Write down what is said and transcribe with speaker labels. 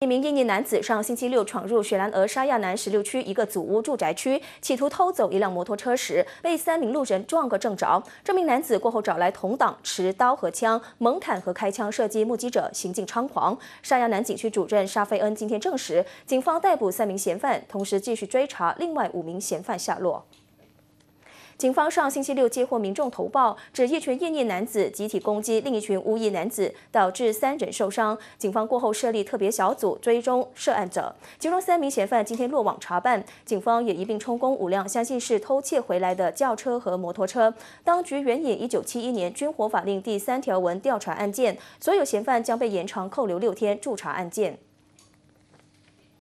Speaker 1: 一名印尼男子上星期六闯入雪兰莪沙亚南十六区一个祖屋住宅区，企图偷走一辆摩托车时，被三名路人撞个正着。这名男子过后找来同党，持刀和枪猛砍和开枪射击目击者，行径猖狂。沙亚南警区主任沙菲恩今天证实，警方逮捕三名嫌犯，同时继续追查另外五名嫌犯下落。警方上星期六接获民众投报，指一群印尼男子集体攻击另一群乌裔男子，导致三人受伤。警方过后设立特别小组追踪涉案者，其中三名嫌犯今天落网查办。警方也一并充公五辆相信是偷窃回来的轿车和摩托车。当局援引一九七一年军火法令第三条文调查案件，所有嫌犯将被延长扣留六天，驻查案件。